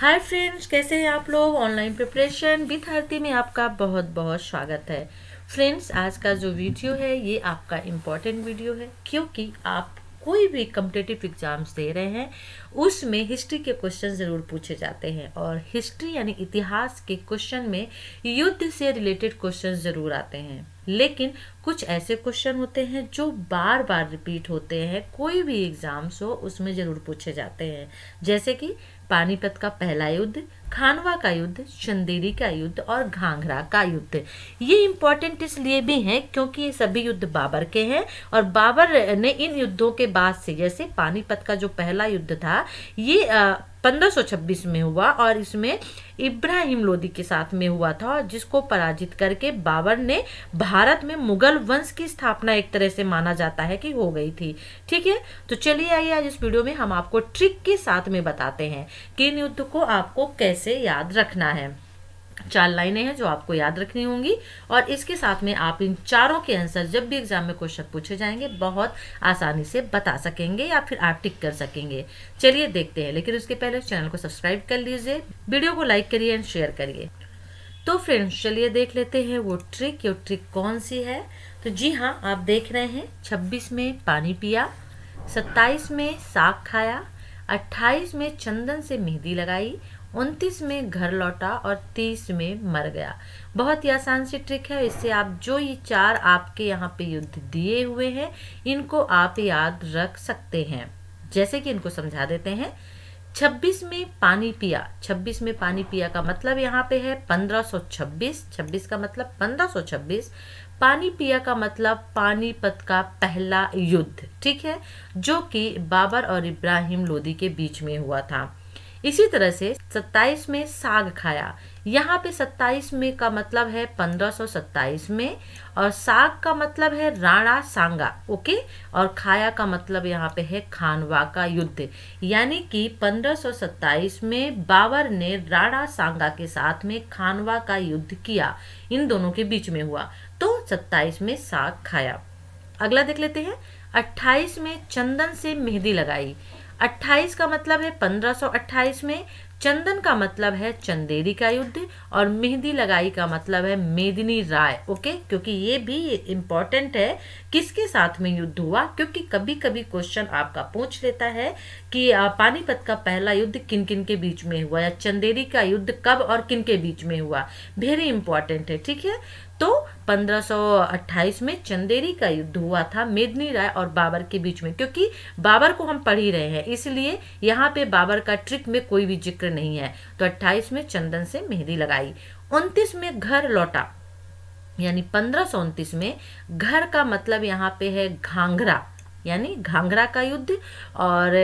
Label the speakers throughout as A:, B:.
A: hi friends कैसे हैं आप लोग ऑनलाइन प्रिपरेशन विथ हरती में आपका बहुत बहुत स्वागत है फ्रेंड्स आज का जो वीडियो है ये आपका इम्पोर्टेंट वीडियो है क्योंकि आप कोई भी कम्पिटेटिव एग्ज़ाम्स दे रहे हैं उसमें हिस्ट्री के क्वेश्चन ज़रूर पूछे जाते हैं और हिस्ट्री यानी इतिहास के क्वेश्चन में युद्ध से रिलेटेड क्वेश्चन ज़रूर आते हैं लेकिन कुछ ऐसे क्वेश्चन होते हैं जो बार बार रिपीट होते हैं कोई भी एग्ज़ाम्स हो उसमें ज़रूर पूछे जाते हैं जैसे कि पानीपत का पहला युद्ध खानवा का युद्ध चंदेरी का युद्ध और घाघरा का युद्ध ये इम्पोर्टेंट इसलिए भी हैं क्योंकि ये सभी युद्ध बाबर के हैं और बाबर ने इन युद्धों के बाद से जैसे पानीपत का जो पहला युद्ध था ये आ, 1526 में हुआ और इसमें इब्राहिम लोदी के साथ में हुआ था और जिसको पराजित करके बाबर ने भारत में मुगल वंश की स्थापना एक तरह से माना जाता है कि हो गई थी ठीक है तो चलिए आइए आज इस वीडियो में हम आपको ट्रिक के साथ में बताते हैं किन युद्ध को आपको कैसे याद रखना है चार लाइनें हैं जो आपको याद रखनी होंगी और इसके साथ में आप इन चारों के आंसर जब भी एग्जाम में क्वेश्चन पूछे जाएंगे बहुत आसानी से बता सकेंगे या फिर आप टिक कर सकेंगे चलिए देखते हैं लेकिन उसके पहले चैनल को सब्सक्राइब कर लीजिए वीडियो को लाइक करिए एंड शेयर करिए तो फ्रेंड्स चलिए देख लेते हैं वो ट्रिक ये ट्रिक कौन सी है तो जी हाँ आप देख रहे हैं छब्बीस में पानी पिया सत्ताईस में साग खाया अट्ठाईस में चंदन से मेहंदी लगाई उनतीस में घर लौटा और तीस में मर गया बहुत ही आसान सी ट्रिक है इससे आप जो ये चार आपके यहाँ पे युद्ध दिए हुए हैं इनको आप याद रख सकते हैं जैसे कि इनको समझा देते हैं छब्बीस में पानी पिया छब्बीस में पानी पिया का मतलब यहाँ पे है पंद्रह सौ छब्बीस छब्बीस का मतलब पंद्रह सौ छब्बीस पानी पिया का मतलब पानीपत का पहला युद्ध ठीक है जो कि बाबर और इब्राहिम लोदी के बीच में हुआ था इसी तरह से 27 में साग खाया यहाँ पे 27 में का मतलब है 1527 में और साग का मतलब है राणा सांगा ओके और खाया का मतलब यहाँ पे है खानवा का युद्ध यानी कि 1527 में बाबर ने राणा सांगा के साथ में खानवा का युद्ध किया इन दोनों के बीच में हुआ तो 27 में साग खाया अगला देख लेते हैं 28 में चंदन से मेहंदी लगाई अट्ठाईस का मतलब है 1528 में चंदन का मतलब है चंदेरी का युद्ध और मेहंदी लगाई का मतलब है मेदिनी राय ओके क्योंकि ये भी इम्पॉर्टेंट है किसके साथ में युद्ध हुआ क्योंकि कभी कभी क्वेश्चन आपका पूछ लेता है कि पानीपत का पहला युद्ध किन किन के बीच में हुआ या चंदेरी का युद्ध कब और किन के बीच में हुआ वेरी इंपॉर्टेंट है ठीक है तो 1528 में चंदेरी का युद्ध हुआ था मेदनी राय और बाबर के बीच में क्योंकि बाबर को हम पढ़ ही रहे हैं इसलिए यहाँ पे बाबर का ट्रिक में कोई भी जिक्र नहीं है तो 28 में चंदन से मेहंदी लगाई 29 में घर लौटा यानी पंद्रह में घर का मतलब यहाँ पे है घाघरा यानी घाघरा का युद्ध और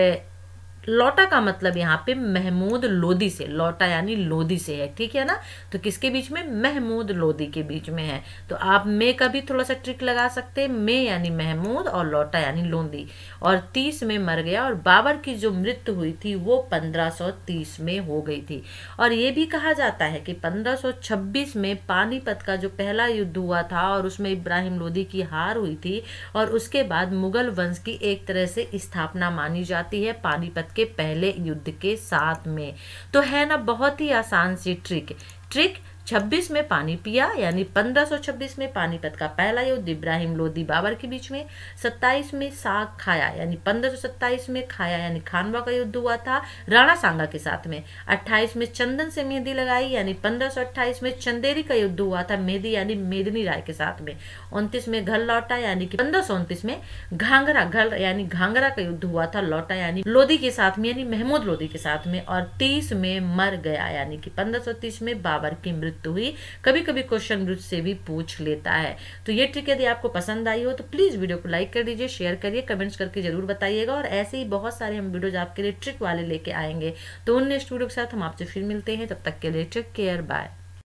A: लौटा का मतलब यहाँ पे महमूद लोदी से लौटा यानी लोदी से है ठीक है ना तो किसके बीच में महमूद लोदी के बीच में है तो आप मे का भी थोड़ा सा ट्रिक लगा सकते हैं मे यानी महमूद और लौटा यानी लोदी और तीस में मर गया और बाबर की जो मृत्यु हुई थी वो पंद्रह तीस में हो गई थी और ये भी कहा जाता है कि पंद्रह छब्बीस में पानीपत का जो पहला युद्ध हुआ था और उसमें इब्राहिम लोदी की हार हुई थी और उसके बाद मुगल वंश की एक तरह से स्थापना मानी जाती है पानीपत के पहले युद्ध के साथ में तो है ना बहुत ही आसान सी ट्रिक ट्रिक छब्बीस में पानी पिया यानी पंद्रह छब्बीस में पानीपत का पहला युद्ध इब्राहिम लोधी बाबर के बीच में सत्ताईस में साग खाया यानी सत्ताईस में खाया यानी खानवा का युद्ध हुआ था राणा सांगा के साथ में अट्ठाईस में चंदन से मेहंदी लगाई यानी पंद्रह अट्ठाईस में चंदेरी का युद्ध हुआ था मेहंदी यानी मेदिनी राय के साथ में उनतीस में घर लौटा यानी कि पंद्रह में घांगरा घर यानी घांगरा का युद्ध हुआ था लौटा यानी लोधी के साथ में यानी महमूद लोधी के साथ में और तीस में मर गया यानी कि पंद्रह तीस में बाबर की मृत्यु युक्त हुई कभी कभी क्वेश्चन ग्रुप से भी पूछ लेता है तो ये ट्रिक यदि आपको पसंद आई हो तो प्लीज़ वीडियो को लाइक कर दीजिए शेयर करिए कमेंट्स करके जरूर बताइएगा और ऐसे ही बहुत सारे हम वीडियोज आपके लिए ट्रिक वाले लेके आएंगे तो उन नेक्स्ट वीडियो के साथ हम आपसे फिर मिलते हैं तब तक के लिए टेक केयर बाय